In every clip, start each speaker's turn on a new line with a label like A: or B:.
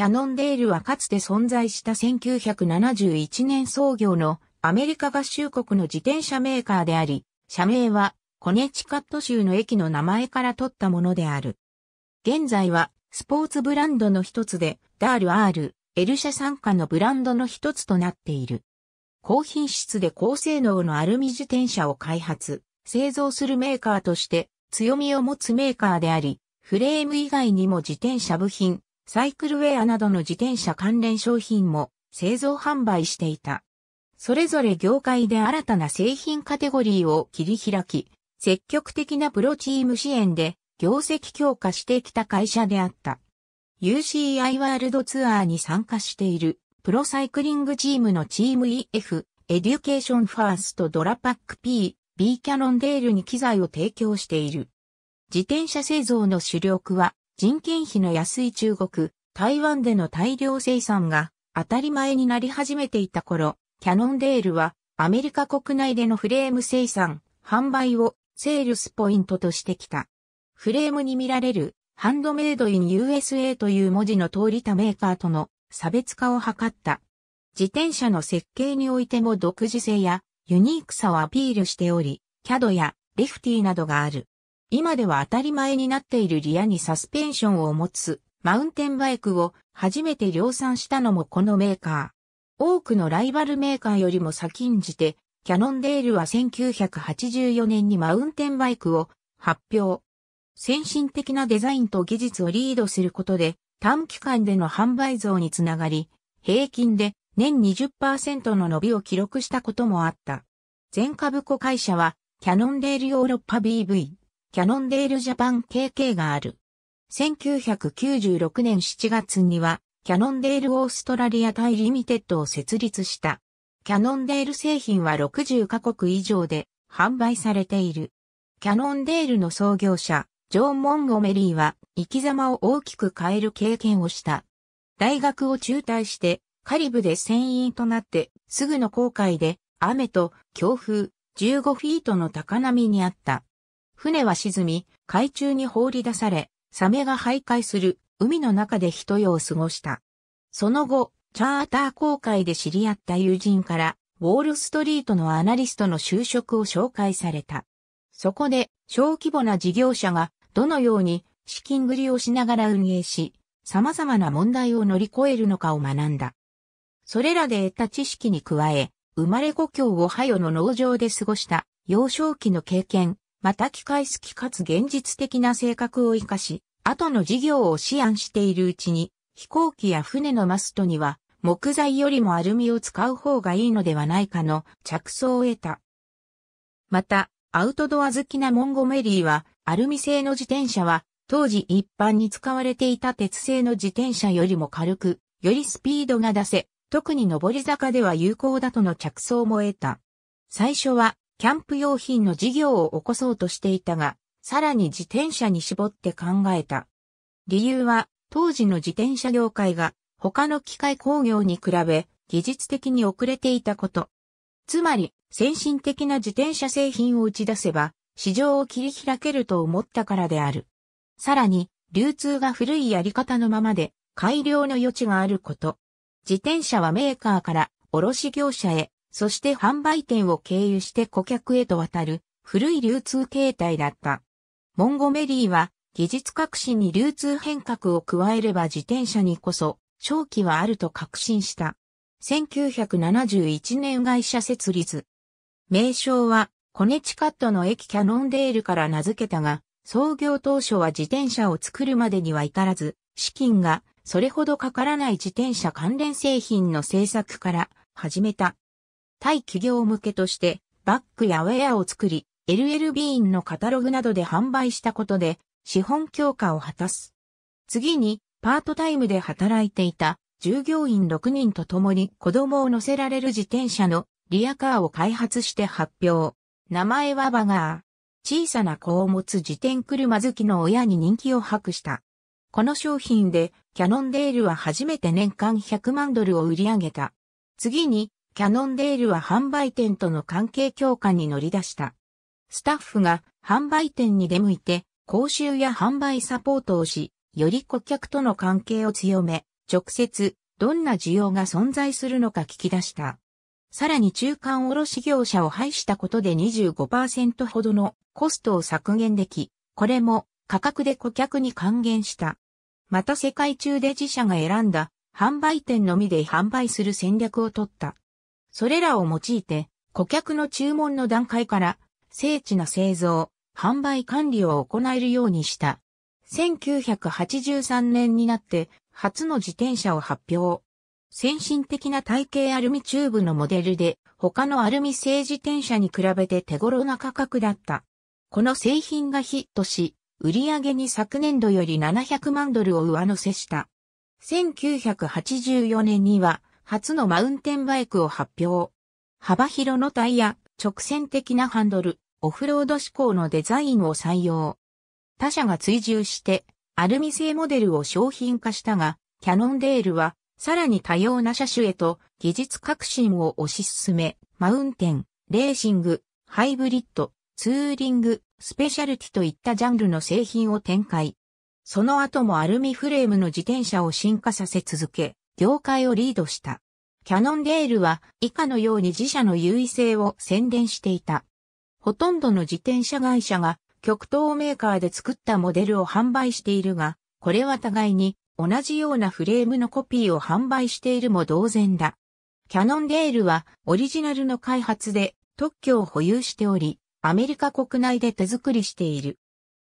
A: キャノンデールはかつて存在した1971年創業のアメリカ合衆国の自転車メーカーであり、社名はコネチカット州の駅の名前から取ったものである。現在はスポーツブランドの一つで、ダールアール、エルシャ傘下のブランドの一つとなっている。高品質で高性能のアルミ自転車を開発、製造するメーカーとして強みを持つメーカーであり、フレーム以外にも自転車部品、サイクルウェアなどの自転車関連商品も製造販売していた。それぞれ業界で新たな製品カテゴリーを切り開き、積極的なプロチーム支援で業績強化してきた会社であった。UCI ワールドツアーに参加しているプロサイクリングチームのチーム EF、エデュケーションファーストドラパック P、B キャノンデールに機材を提供している。自転車製造の主力は人件費の安い中国、台湾での大量生産が当たり前になり始めていた頃、キャノンデールはアメリカ国内でのフレーム生産、販売をセールスポイントとしてきた。フレームに見られるハンドメイドイン USA という文字の通り他メーカーとの差別化を図った。自転車の設計においても独自性やユニークさをアピールしており、CAD やリフティなどがある。今では当たり前になっているリアにサスペンションを持つマウンテンバイクを初めて量産したのもこのメーカー。多くのライバルメーカーよりも先んじて、キャノンデールは1984年にマウンテンバイクを発表。先進的なデザインと技術をリードすることで、短期間での販売増につながり、平均で年20%の伸びを記録したこともあった。全株子会社は、キャノンデールヨーロッパ BV、キャノンデールジャパン KK がある。1996年7月には、キャノンデールオーストラリア対リミテッドを設立した。キャノンデール製品は60カ国以上で販売されている。キャノンデールの創業者、ジョン・モンゴメリーは生き様を大きく変える経験をした。大学を中退して、カリブで船員となって、すぐの航海で、雨と強風、15フィートの高波にあった。船は沈み、海中に放り出され、サメが徘徊する海の中で一夜を過ごした。その後、チャーター航海で知り合った友人から、ウォールストリートのアナリストの就職を紹介された。そこで、小規模な事業者が、どのように資金繰りをしながら運営し、様々な問題を乗り越えるのかを学んだ。それらで得た知識に加え、生まれ故郷オハヨの農場で過ごした幼少期の経験、また機械好きかつ現実的な性格を活かし、後の事業を思案しているうちに、飛行機や船のマストには、木材よりもアルミを使う方がいいのではないかの着想を得た。また、アウトドア好きなモンゴメリーは、アルミ製の自転車は、当時一般に使われていた鉄製の自転車よりも軽く、よりスピードが出せ、特に上り坂では有効だとの着想も得た。最初は、キャンプ用品の事業を起こそうとしていたが、さらに自転車に絞って考えた。理由は、当時の自転車業界が他の機械工業に比べ技術的に遅れていたこと。つまり、先進的な自転車製品を打ち出せば、市場を切り開けると思ったからである。さらに、流通が古いやり方のままで、改良の余地があること。自転車はメーカーから卸業者へそして販売店を経由して顧客へと渡る古い流通形態だった。モンゴメリーは技術革新に流通変革を加えれば自転車にこそ正気はあると確信した。1971年会社設立。名称はコネチカットの駅キャノンデールから名付けたが、創業当初は自転車を作るまでには至らず、資金がそれほどかからない自転車関連製品の製作から始めた。対企業向けとして、バッグやウェアを作り、LLB 員ンのカタログなどで販売したことで、資本強化を果たす。次に、パートタイムで働いていた従業員6人と共に子供を乗せられる自転車のリアカーを開発して発表。名前はバガー。小さな子を持つ自転車好きの親に人気を博した。この商品でキャノンデールは初めて年間100万ドルを売り上げた。次にキャノンデールは販売店との関係強化に乗り出した。スタッフが販売店に出向いて、講習や販売サポートをし、より顧客との関係を強め、直接、どんな需要が存在するのか聞き出した。さらに中間卸業者を廃したことで25%ほどのコストを削減でき、これも価格で顧客に還元した。また世界中で自社が選んだ販売店のみで販売する戦略を取った。それらを用いて、顧客の注文の段階から、精緻な製造、販売管理を行えるようにした。1983年になって、初の自転車を発表。先進的な体型アルミチューブのモデルで、他のアルミ製自転車に比べて手頃な価格だった。この製品がヒットし、売上に昨年度より700万ドルを上乗せした。1984年には、初のマウンテンバイクを発表。幅広のタイヤ、直線的なハンドル、オフロード志向のデザインを採用。他社が追従して、アルミ製モデルを商品化したが、キャノンデールは、さらに多様な車種へと技術革新を推し進め、マウンテン、レーシング、ハイブリッド、ツーリング、スペシャルティといったジャンルの製品を展開。その後もアルミフレームの自転車を進化させ続け、業界をリードした。キャノンデールは以下のように自社の優位性を宣伝していた。ほとんどの自転車会社が極東メーカーで作ったモデルを販売しているが、これは互いに同じようなフレームのコピーを販売しているも同然だ。キャノンデールはオリジナルの開発で特許を保有しており、アメリカ国内で手作りしている。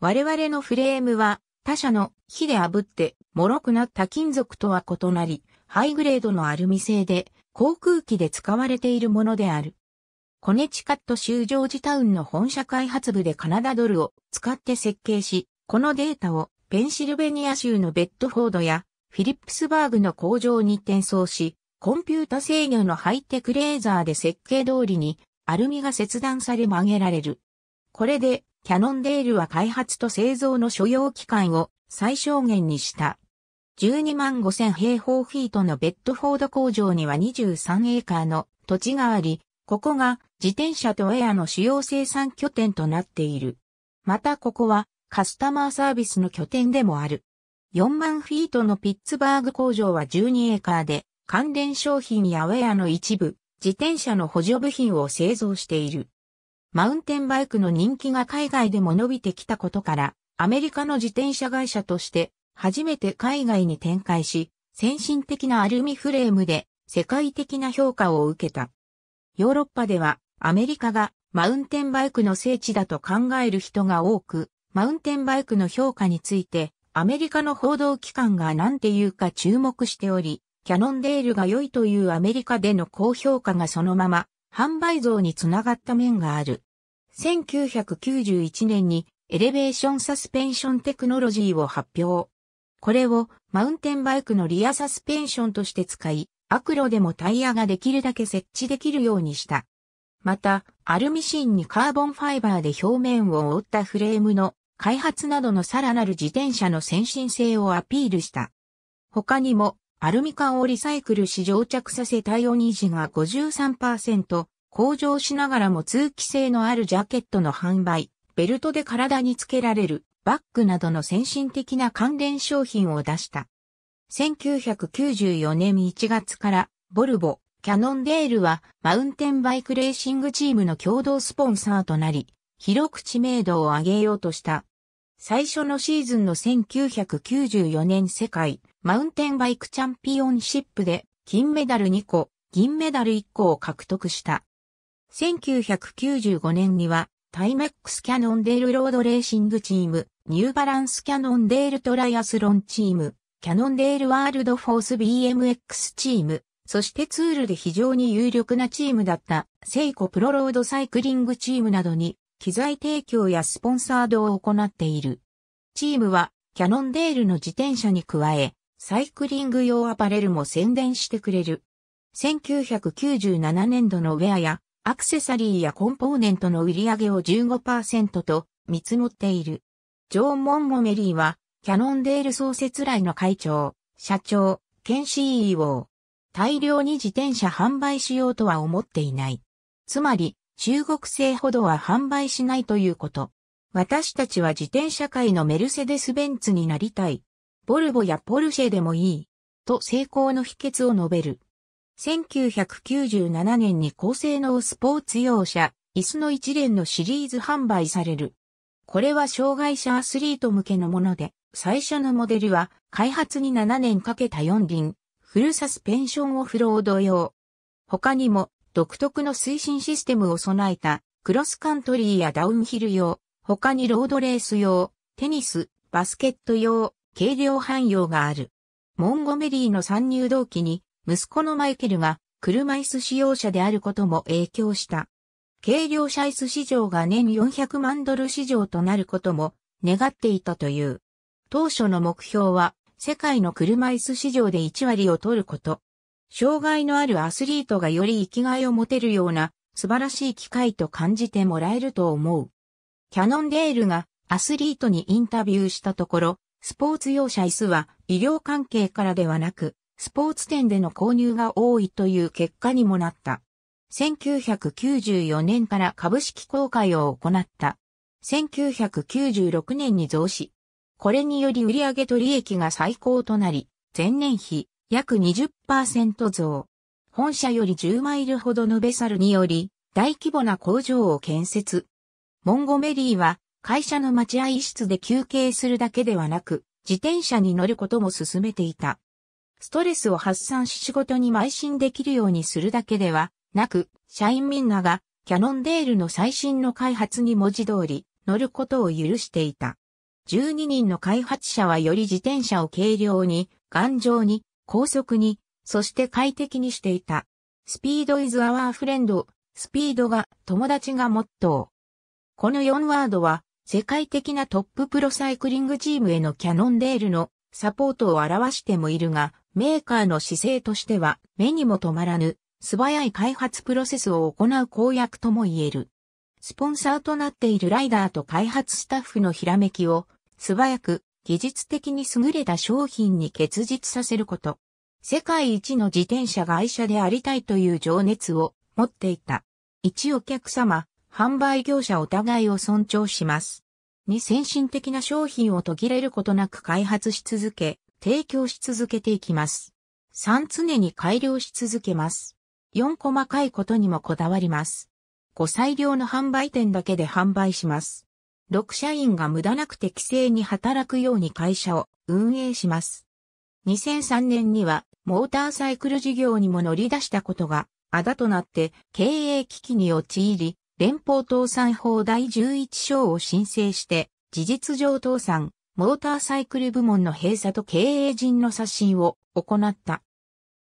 A: 我々のフレームは他社の火で炙って脆くなった金属とは異なり、ハイグレードのアルミ製で、航空機で使われているものである。コネチカット州ジョージタウンの本社開発部でカナダドルを使って設計し、このデータをペンシルベニア州のベッドフォードやフィリップスバーグの工場に転送し、コンピュータ制御のハイテクレーザーで設計通りにアルミが切断され曲げられる。これでキャノンデールは開発と製造の所要機関を最小限にした。12万5000平方フィートのベッドフォード工場には23エーカーの土地があり、ここが自転車とエアの主要生産拠点となっている。またここはカスタマーサービスの拠点でもある。4万フィートのピッツバーグ工場は12エーカーで、関連商品やウェアの一部、自転車の補助部品を製造している。マウンテンバイクの人気が海外でも伸びてきたことから、アメリカの自転車会社として初めて海外に展開し、先進的なアルミフレームで世界的な評価を受けた。ヨーロッパではアメリカがマウンテンバイクの聖地だと考える人が多く、マウンテンバイクの評価についてアメリカの報道機関が何て言うか注目しており、キャノンデールが良いというアメリカでの高評価がそのまま販売増につながった面がある。1991年にエレベーションサスペンションテクノロジーを発表。これをマウンテンバイクのリアサスペンションとして使い、悪路でもタイヤができるだけ設置できるようにした。また、アルミシンにカーボンファイバーで表面を覆ったフレームの開発などのさらなる自転車の先進性をアピールした。他にも、アルミ缶をリサイクルし乗着させたイオニージが53%、向上しながらも通気性のあるジャケットの販売、ベルトで体につけられるバッグなどの先進的な関連商品を出した。1994年1月から、ボルボ、キャノンデールは、マウンテンバイクレーシングチームの共同スポンサーとなり、広く知名度を上げようとした。最初のシーズンの1994年世界、マウンテンバイクチャンピオンシップで、金メダル2個、銀メダル1個を獲得した。1995年には、タイメックスキャノンデールロードレーシングチーム、ニューバランスキャノンデールトライアスロンチーム、キャノンデールワールドフォース BMX チーム、そしてツールで非常に有力なチームだったセイコプロロードサイクリングチームなどに機材提供やスポンサードを行っている。チームはキャノンデールの自転車に加え、サイクリング用アパレルも宣伝してくれる。1997年度のウェアやアクセサリーやコンポーネントの売り上げを15%と見積もっている。ジョー・モンゴメリーは、キャノンデール創設来の会長、社長、兼 CEO。大量に自転車販売しようとは思っていない。つまり、中国製ほどは販売しないということ。私たちは自転車界のメルセデス・ベンツになりたい。ボルボやポルシェでもいい。と成功の秘訣を述べる。1997年に高性能スポーツ用車、椅子の一連のシリーズ販売される。これは障害者アスリート向けのもので、最初のモデルは開発に7年かけた4輪、フルサスペンションオフロード用。他にも独特の推進システムを備えたクロスカントリーやダウンヒル用、他にロードレース用、テニス、バスケット用、軽量汎用がある。モンゴメリーの参入動機に息子のマイケルが車椅子使用者であることも影響した。軽量車椅子市場が年400万ドル市場となることも願っていたという。当初の目標は世界の車椅子市場で1割を取ること。障害のあるアスリートがより生きがいを持てるような素晴らしい機会と感じてもらえると思う。キャノンデールがアスリートにインタビューしたところ、スポーツ用車椅子は医療関係からではなく、スポーツ店での購入が多いという結果にもなった。1994年から株式公開を行った。1996年に増資。これにより売上と利益が最高となり、前年比約20%増。本社より10マイルほどのベサルにより、大規模な工場を建設。モンゴメリーは会社の待合室で休憩するだけではなく、自転車に乗ることも進めていた。ストレスを発散し仕事に邁進できるようにするだけではなく、社員みんながキャノンデールの最新の開発に文字通り乗ることを許していた。12人の開発者はより自転車を軽量に、頑丈に、高速に、そして快適にしていた。スピードイズアワーフレンド、スピードが友達がモットー。この4ワードは世界的なトッププロサイクリングチームへのキャノンデールのサポートを表してもいるが、メーカーの姿勢としては目にも止まらぬ素早い開発プロセスを行う公約とも言える。スポンサーとなっているライダーと開発スタッフのひらめきを素早く技術的に優れた商品に結実させること。世界一の自転車が愛車でありたいという情熱を持っていた。一お客様、販売業者お互いを尊重します。二先進的な商品を途切れることなく開発し続け、提供し続けていきます。三常に改良し続けます。4細かいことにもこだわります。5裁量の販売店だけで販売します。6社員が無駄なく適正に働くように会社を運営します。2003年にはモーターサイクル事業にも乗り出したことがあだとなって経営危機に陥り、連邦倒産法第11章を申請して、事実上倒産、モーターサイクル部門の閉鎖と経営陣の刷新を行った。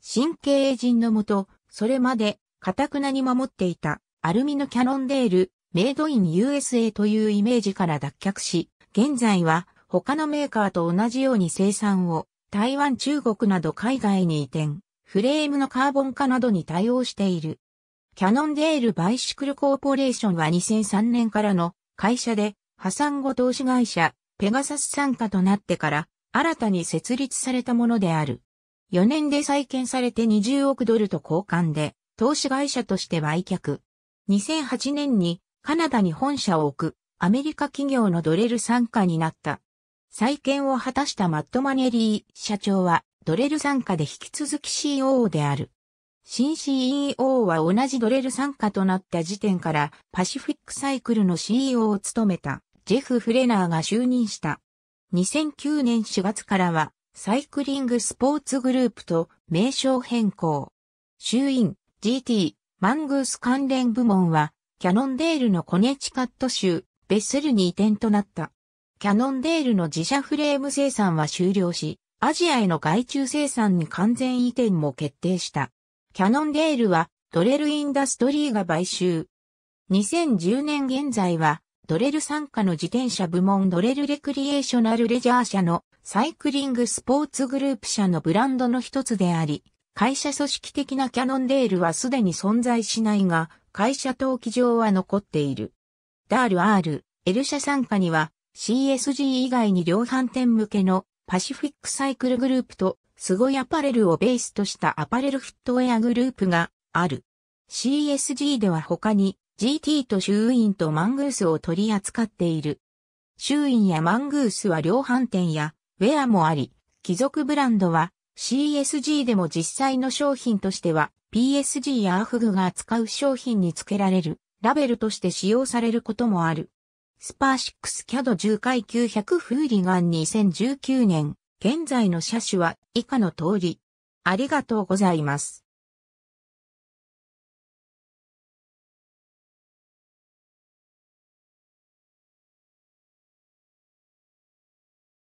A: 新経営陣のもと、それまで、かたくなに守っていた、アルミのキャノンデール、メイドイン USA というイメージから脱却し、現在は他のメーカーと同じように生産を台湾中国など海外に移転、フレームのカーボン化などに対応している。キャノンデールバイシクルコーポレーションは2003年からの会社で破産後投資会社ペガサス参加となってから新たに設立されたものである。4年で再建されて20億ドルと交換で、投資会社として売却。2008年にカナダに本社を置くアメリカ企業のドレル参加になった。再建を果たしたマット・マネリー社長はドレル参加で引き続き COO である。新 CEO は同じドレル参加となった時点からパシフィックサイクルの CEO を務めたジェフ・フレナーが就任した。2009年4月からはサイクリングスポーツグループと名称変更。衆院 GT マングース関連部門はキャノンデールのコネチカット州ベッセルに移転となった。キャノンデールの自社フレーム生産は終了し、アジアへの外注生産に完全移転も決定した。キャノンデールはドレルインダストリーが買収。2010年現在はドレル参加の自転車部門ドレルレクリエーショナルレジャー社のサイクリングスポーツグループ社のブランドの一つであり、会社組織的なキャノンデールはすでに存在しないが、会社登記上は残っている。ダール R、エル社参加には CSG 以外に量販店向けのパシフィックサイクルグループとスゴイアパレルをベースとしたアパレルフットウェアグループがある。CSG では他に GT とシューインとマングースを取り扱っている。シューインやマングースは量販店やウェアもあり、貴族ブランドは CSG でも実際の商品としては PSG やアフグが扱う商品に付けられるラベルとして使用されることもある。スパーシックスキャド10回900フーリガン2019年、現在の車種は以下の通り。ありがとうございます。